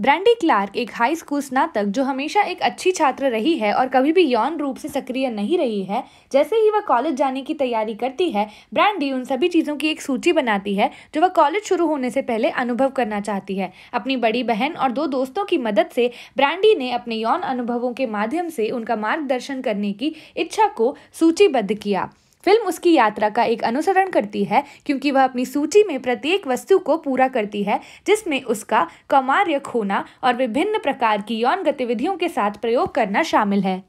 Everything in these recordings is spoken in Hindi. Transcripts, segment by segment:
ब्रैंडी क्लार्क एक हाई स्कूल स्नातक जो हमेशा एक अच्छी छात्र रही है और कभी भी यौन रूप से सक्रिय नहीं रही है जैसे ही वह कॉलेज जाने की तैयारी करती है ब्रैंडी उन सभी चीज़ों की एक सूची बनाती है जो वह कॉलेज शुरू होने से पहले अनुभव करना चाहती है अपनी बड़ी बहन और दो दोस्तों की मदद से ब्रांडी ने अपने यौन अनुभवों के माध्यम से उनका मार्गदर्शन करने की इच्छा को सूचीबद्ध किया फिल्म उसकी यात्रा का एक अनुसरण करती है क्योंकि वह अपनी सूची में प्रत्येक वस्तु को पूरा करती है जिसमें उसका कौमार्य खोना और विभिन्न प्रकार की यौन गतिविधियों के साथ प्रयोग करना शामिल है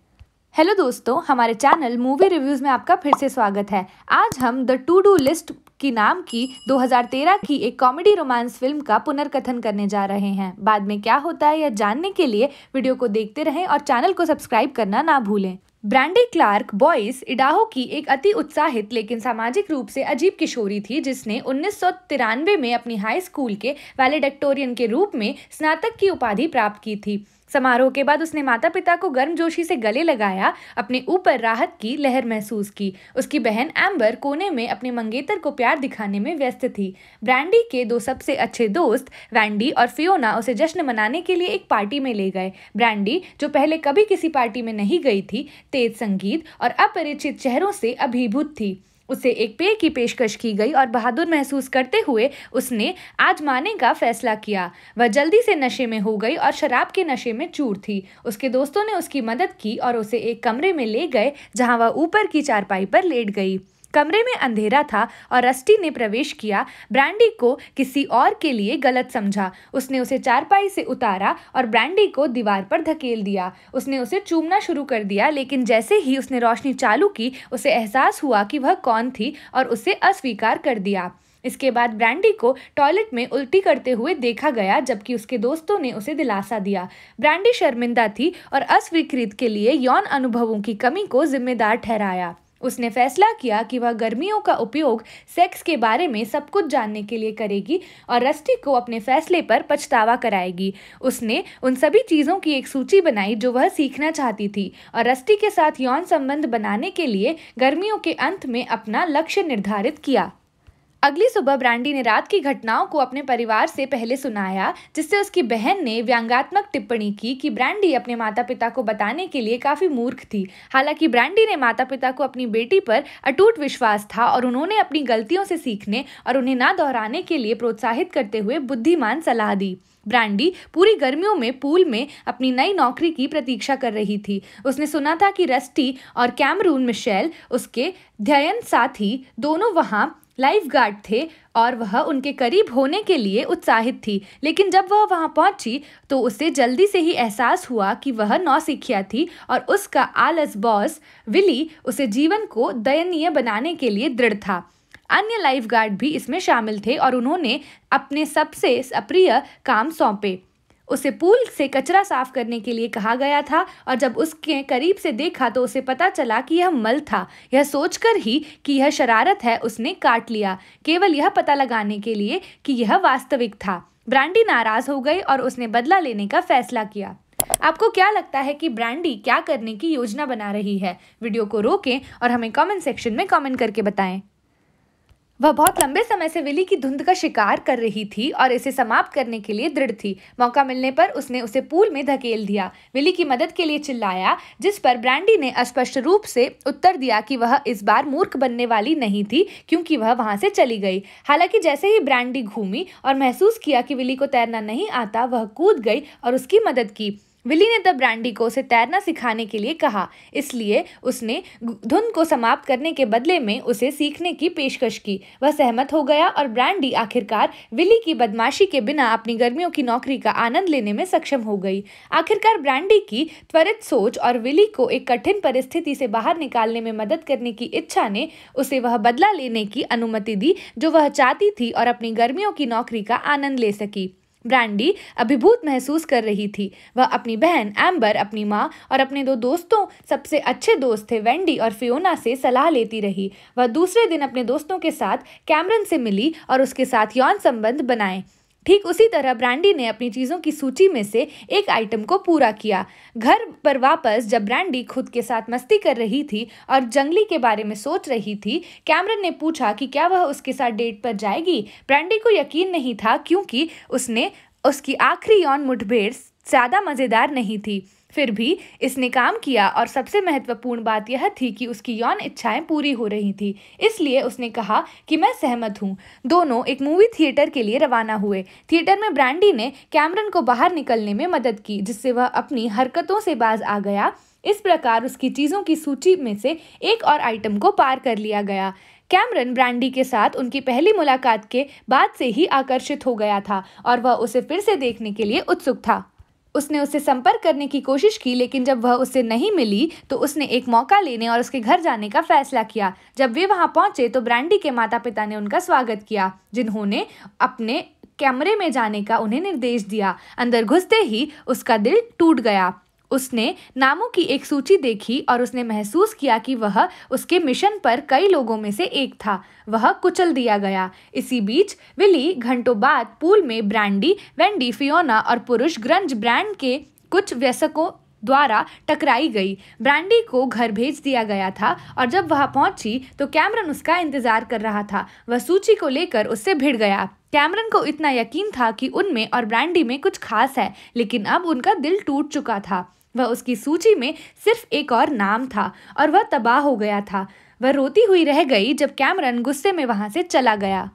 हेलो दोस्तों हमारे चैनल मूवी रिव्यूज़ में आपका फिर से स्वागत है आज हम द टू डू लिस्ट की नाम की 2013 की एक कॉमेडी रोमांस फिल्म का पुनर्कथन करने जा रहे हैं बाद में क्या होता है यह जानने के लिए वीडियो को देखते रहें और चैनल को सब्सक्राइब करना ना भूलें ब्रांडी क्लार्क बॉयस इडाहो की एक अति उत्साहित लेकिन सामाजिक रूप से अजीब किशोरी थी जिसने उन्नीस में अपनी हाई स्कूल के वैलेडेक्टोरियन के रूप में स्नातक की उपाधि प्राप्त की थी समारोह के बाद उसने माता पिता को गर्मजोशी से गले लगाया अपने ऊपर राहत की लहर महसूस की उसकी बहन एम्बर कोने में अपने मंगेतर को प्यार दिखाने में व्यस्त थी ब्रांडी के दो सबसे अच्छे दोस्त वैंडी और फियोना उसे जश्न मनाने के लिए एक पार्टी में ले गए ब्रांडी जो पहले कभी किसी पार्टी में नहीं गई थी तेज संगीत और अपरिचित चेहरों से अभिभूत थी उसे एक पेय की पेशकश की गई और बहादुर महसूस करते हुए उसने आजमाने का फैसला किया वह जल्दी से नशे में हो गई और शराब के नशे में चूर थी उसके दोस्तों ने उसकी मदद की और उसे एक कमरे में ले गए जहां वह ऊपर की चारपाई पर लेट गई कमरे में अंधेरा था और रस्टी ने प्रवेश किया ब्रांडी को किसी और के लिए गलत समझा उसने उसे चारपाई से उतारा और ब्रांडी को दीवार पर धकेल दिया उसने उसे चूमना शुरू कर दिया लेकिन जैसे ही उसने रोशनी चालू की उसे एहसास हुआ कि वह कौन थी और उसे अस्वीकार कर दिया इसके बाद ब्रांडी को टॉयलेट में उल्टी करते हुए देखा गया जबकि उसके दोस्तों ने उसे दिलासा दिया ब्रांडी शर्मिंदा थी और अस्वीकृत के लिए यौन अनुभवों की कमी को जिम्मेदार ठहराया उसने फैसला किया कि वह गर्मियों का उपयोग सेक्स के बारे में सब कुछ जानने के लिए करेगी और रस्टी को अपने फैसले पर पछतावा कराएगी उसने उन सभी चीज़ों की एक सूची बनाई जो वह सीखना चाहती थी और रस्टी के साथ यौन संबंध बनाने के लिए गर्मियों के अंत में अपना लक्ष्य निर्धारित किया अगली सुबह ब्रांडी ने रात की घटनाओं को अपने परिवार से पहले सुनाया जिससे उसकी बहन ने व्यंगात्मक टिप्पणी की कि ब्रांडी अपने माता पिता को बताने के लिए काफी मूर्ख थी हालांकि ब्रांडी ने माता पिता को अपनी बेटी पर अटूट विश्वास था और उन्होंने अपनी गलतियों से सीखने और उन्हें ना दोहराने के लिए प्रोत्साहित करते हुए बुद्धिमान सलाह दी ब्रांडी पूरी गर्मियों में पूल में अपनी नई नौकरी की प्रतीक्षा कर रही थी उसने सुना था कि रस्टी और कैमरून मिशेल उसके ध्ययन साथी दोनों वहाँ लाइफगार्ड थे और वह उनके करीब होने के लिए उत्साहित थी लेकिन जब वह वहां पहुंची तो उसे जल्दी से ही एहसास हुआ कि वह नौसिखिया थी और उसका आलस बॉस विली उसे जीवन को दयनीय बनाने के लिए दृढ़ था अन्य लाइफगार्ड भी इसमें शामिल थे और उन्होंने अपने सबसे अप्रिय काम सौंपे उसे पूल से कचरा साफ करने के लिए कहा गया था और जब उसके करीब से देखा तो उसे पता चला कि यह मल था यह सोचकर ही कि यह शरारत है उसने काट लिया केवल यह पता लगाने के लिए कि यह वास्तविक था ब्रांडी नाराज हो गई और उसने बदला लेने का फैसला किया आपको क्या लगता है कि ब्रांडी क्या करने की योजना बना रही है वीडियो को रोकें और हमें कमेंट सेक्शन में कमेंट करके बताएं वह बहुत लंबे समय से विली की धुंध का शिकार कर रही थी और इसे समाप्त करने के लिए दृढ़ थी मौका मिलने पर उसने उसे पूल में धकेल दिया विली की मदद के लिए चिल्लाया जिस पर ब्रांडी ने अस्पष्ट रूप से उत्तर दिया कि वह इस बार मूर्ख बनने वाली नहीं थी क्योंकि वह वहां से चली गई हालांकि जैसे ही ब्रांडी घूमी और महसूस किया कि विली को तैरना नहीं आता वह कूद गई और उसकी मदद की विली ने तब ब्रांडी को उसे तैरना सिखाने के लिए कहा इसलिए उसने धुन को समाप्त करने के बदले में उसे सीखने की पेशकश की वह सहमत हो गया और ब्रांडी आखिरकार विली की बदमाशी के बिना अपनी गर्मियों की नौकरी का आनंद लेने में सक्षम हो गई आखिरकार ब्रांडी की त्वरित सोच और विली को एक कठिन परिस्थिति से बाहर निकालने में मदद करने की इच्छा ने उसे वह बदला लेने की अनुमति दी जो वह चाहती थी और अपनी गर्मियों की नौकरी का आनंद ले सकी ब्रांडी अभिभूत महसूस कर रही थी वह अपनी बहन एम्बर अपनी माँ और अपने दो दोस्तों सबसे अच्छे दोस्त थे वेंडी और फियोना से सलाह लेती रही वह दूसरे दिन अपने दोस्तों के साथ कैमरन से मिली और उसके साथ यौन संबंध बनाए ठीक उसी तरह ब्रांडी ने अपनी चीज़ों की सूची में से एक आइटम को पूरा किया घर पर वापस जब ब्रांडी खुद के साथ मस्ती कर रही थी और जंगली के बारे में सोच रही थी कैमरन ने पूछा कि क्या वह उसके साथ डेट पर जाएगी ब्रांडी को यकीन नहीं था क्योंकि उसने उसकी आखिरी यौन मुठभेड़ ज़्यादा मज़ेदार नहीं थी फिर भी इसने काम किया और सबसे महत्वपूर्ण बात यह थी कि उसकी यौन इच्छाएं पूरी हो रही थी इसलिए उसने कहा कि मैं सहमत हूँ दोनों एक मूवी थिएटर के लिए रवाना हुए थिएटर में ब्रांडी ने कैमरन को बाहर निकलने में मदद की जिससे वह अपनी हरकतों से बाज आ गया इस प्रकार उसकी चीज़ों की सूची में से एक और आइटम को पार कर लिया गया कैमरन ब्रांडी के साथ उनकी पहली मुलाकात के बाद से ही आकर्षित हो गया था और वह उसे फिर से देखने के लिए उत्सुक था उसने उससे संपर्क करने की कोशिश की लेकिन जब वह उससे नहीं मिली तो उसने एक मौका लेने और उसके घर जाने का फैसला किया जब वे वहां पहुंचे तो ब्रांडी के माता पिता ने उनका स्वागत किया जिन्होंने अपने कैमरे में जाने का उन्हें निर्देश दिया अंदर घुसते ही उसका दिल टूट गया उसने नामों की एक सूची देखी और उसने महसूस किया कि वह उसके मिशन पर कई लोगों में से एक था वह कुचल दिया गया इसी बीच विली घंटों बाद पूल में ब्रांडी वेंडी फियोना और पुरुष ग्रंज ब्रांड के कुछ व्यसकों द्वारा टकराई गई ब्रांडी को घर भेज दिया गया था और जब वह पहुंची तो कैमरन उसका इंतजार कर रहा था वह सूची को लेकर उससे भिड़ गया कैमरन को इतना यकीन था कि उनमें और ब्रांडी में कुछ खास है लेकिन अब उनका दिल टूट चुका था वह उसकी सूची में सिर्फ एक और नाम था और वह तबाह हो गया था वह रोती हुई रह गई जब कैमरन गुस्से में वहां से चला गया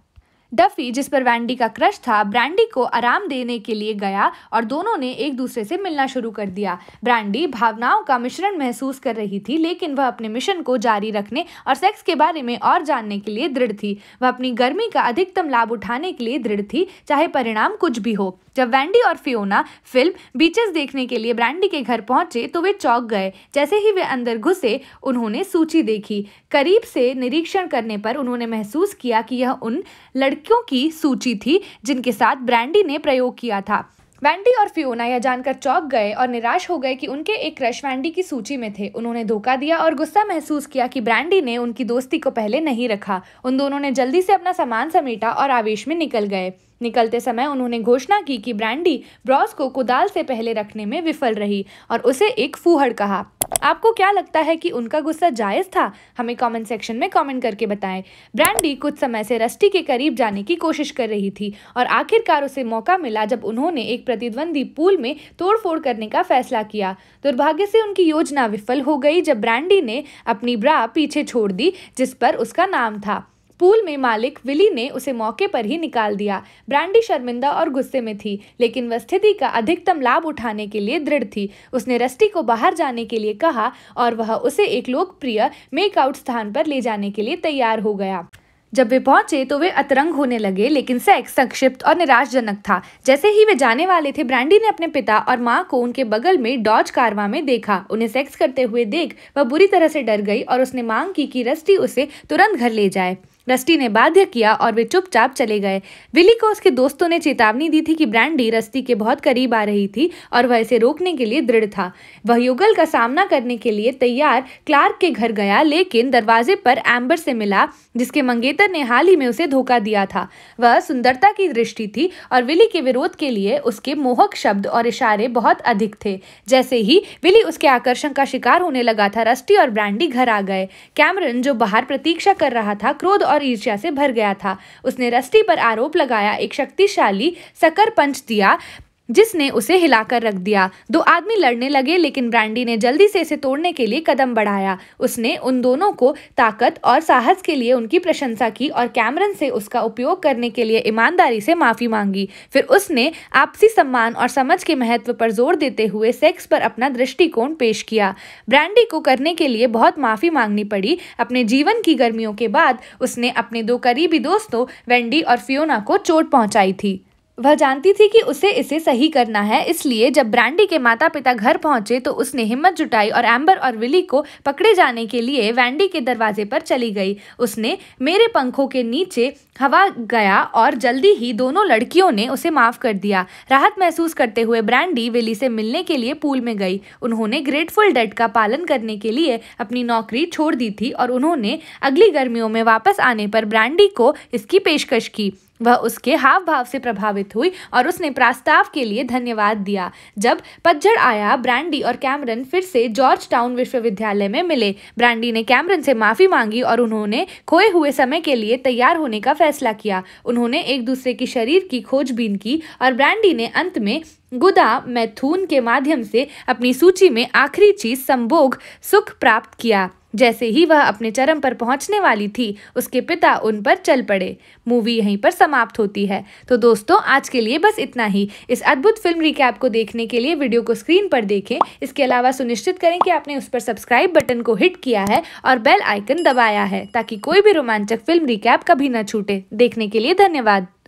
डफी जिस पर वैंडी का क्रश था ब्रांडी को आराम देने के लिए गया और दोनों ने एक दूसरे से मिलना शुरू कर दिया ब्रांडी भावनाओं का मिश्रण महसूस कर रही थी लेकिन वह अपने मिशन को जारी रखने और सेक्स के बारे में और जानने के लिए दृढ़ थी वह अपनी गर्मी का अधिकतम लाभ उठाने के लिए दृढ़ थी चाहे परिणाम कुछ भी हो जब वैंडी और फियोना फिल्म बीचेस देखने के लिए ब्रांडी के घर पहुंचे तो वे चौक गए जैसे ही वे अंदर घुसे उन्होंने सूची देखी करीब से निरीक्षण करने पर उन्होंने महसूस किया कि यह उन लड़कियों की सूची थी जिनके साथ ब्रांडी ने प्रयोग किया था वैंडी और फ्योना यह जानकर चौंक गए और निराश हो गए कि उनके एक क्रश वैंडी की सूची में थे उन्होंने धोखा दिया और गुस्सा महसूस किया कि ब्रांडी ने उनकी दोस्ती को पहले नहीं रखा उन दोनों ने जल्दी से अपना सामान समेटा और आवेश में निकल गए निकलते समय उन्होंने घोषणा की कि ब्रांडी ब्रॉस को कुदाल से पहले रखने में विफल रही और उसे एक फूहड़ कहा आपको क्या लगता है कि उनका गुस्सा जायज़ था हमें कमेंट सेक्शन में कमेंट करके बताएं ब्रांडी कुछ समय से रस्टी के करीब जाने की कोशिश कर रही थी और आखिरकार उसे मौका मिला जब उन्होंने एक प्रतिद्वंदी पूल में तोड़फोड़ करने का फैसला किया दुर्भाग्य से उनकी योजना विफल हो गई जब ब्रांडी ने अपनी ब्रा पीछे छोड़ दी जिस पर उसका नाम था पूल में मालिक विली ने उसे मौके पर ही निकाल दिया ब्रांडी शर्मिंदा और गुस्से में थी लेकिन वह स्थिति का अधिकतम लाभ उठाने के लिए दृढ़ थी उसने रस्टी को बाहर जाने के लिए कहा और वह उसे एक लोकप्रिय मेकआउट स्थान पर ले जाने के लिए तैयार हो गया जब वे पहुंचे तो वे अतरंग होने लगे लेकिन सेक्स संक्षिप्त और निराशजनक था जैसे ही वे जाने वाले थे ब्रांडी ने अपने पिता और माँ को उनके बगल में डॉज कारवा में देखा उन्हें सेक्स करते हुए देख वह बुरी तरह से डर गई और उसने मांग की कि रस्टी उसे तुरंत घर ले जाए रस्टी ने बाध्य किया और वे चुपचाप चले गए विली को उसके दोस्तों ने चेतावनी दी थी कि ब्रांडी रस्ती के बहुत करीब आ रही थी और वह इसे रोकने के लिए दृढ़ था वह युगल का सामना करने के लिए तैयार क्लार्क के घर गया लेकिन दरवाजे पर एम्बर से मिला जिसके मंगेतर ने हाल ही में उसे धोखा दिया था वह सुंदरता की दृष्टि थी और विली के विरोध के लिए उसके मोहक शब्द और इशारे बहुत अधिक थे जैसे ही विली उसके आकर्षण का शिकार होने लगा था रस्टी और ब्रांडी घर आ गए कैमरन जो बाहर प्रतीक्षा कर रहा था क्रोध और ईर्ष्या से भर गया था उसने रस्टी पर आरोप लगाया एक शक्तिशाली सकर पंच दिया जिसने उसे हिलाकर रख दिया दो आदमी लड़ने लगे लेकिन ब्रांडी ने जल्दी से इसे तोड़ने के लिए कदम बढ़ाया उसने उन दोनों को ताकत और साहस के लिए उनकी प्रशंसा की और कैमरन से उसका उपयोग करने के लिए ईमानदारी से माफ़ी मांगी फिर उसने आपसी सम्मान और समझ के महत्व पर जोर देते हुए सेक्स पर अपना दृष्टिकोण पेश किया ब्रांडी को करने के लिए बहुत माफ़ी मांगनी पड़ी अपने जीवन की गर्मियों के बाद उसने अपने दो करीबी दोस्तों वेंडी और फियोना को चोट पहुंचाई थी वह जानती थी कि उसे इसे सही करना है इसलिए जब ब्रांडी के माता पिता घर पहुंचे तो उसने हिम्मत जुटाई और एम्बर और विली को पकड़े जाने के लिए वैंडी के दरवाजे पर चली गई उसने मेरे पंखों के नीचे हवा गया और जल्दी ही दोनों लड़कियों ने उसे माफ़ कर दिया राहत महसूस करते हुए ब्रांडी विली से मिलने के लिए पूल में गई उन्होंने ग्रेटफुल डेड का पालन करने के लिए अपनी नौकरी छोड़ दी थी और उन्होंने अगली गर्मियों में वापस आने पर ब्रांडी को इसकी पेशकश की वह उसके हाव भाव से प्रभावित हुई और उसने प्रस्ताव के लिए धन्यवाद दिया जब पतझड़ आया ब्रांडी और कैमरन फिर से जॉर्ज टाउन विश्वविद्यालय में मिले ब्रांडी ने कैमरन से माफ़ी मांगी और उन्होंने खोए हुए समय के लिए तैयार होने का फैसला किया उन्होंने एक दूसरे के शरीर की खोजबीन की और ब्रांडी ने अंत में गुदा मैथून के माध्यम से अपनी सूची में आखिरी चीज संभोग सुख प्राप्त किया जैसे ही वह अपने चरम पर पहुंचने वाली थी उसके पिता उन पर चल पड़े मूवी यहीं पर समाप्त होती है तो दोस्तों आज के लिए बस इतना ही इस अद्भुत फिल्म रिकैप को देखने के लिए वीडियो को स्क्रीन पर देखें इसके अलावा सुनिश्चित करें कि आपने उस पर सब्सक्राइब बटन को हिट किया है और बेल आइकन दबाया है ताकि कोई भी रोमांचक फिल्म रिकैप कभी न छूटे देखने के लिए धन्यवाद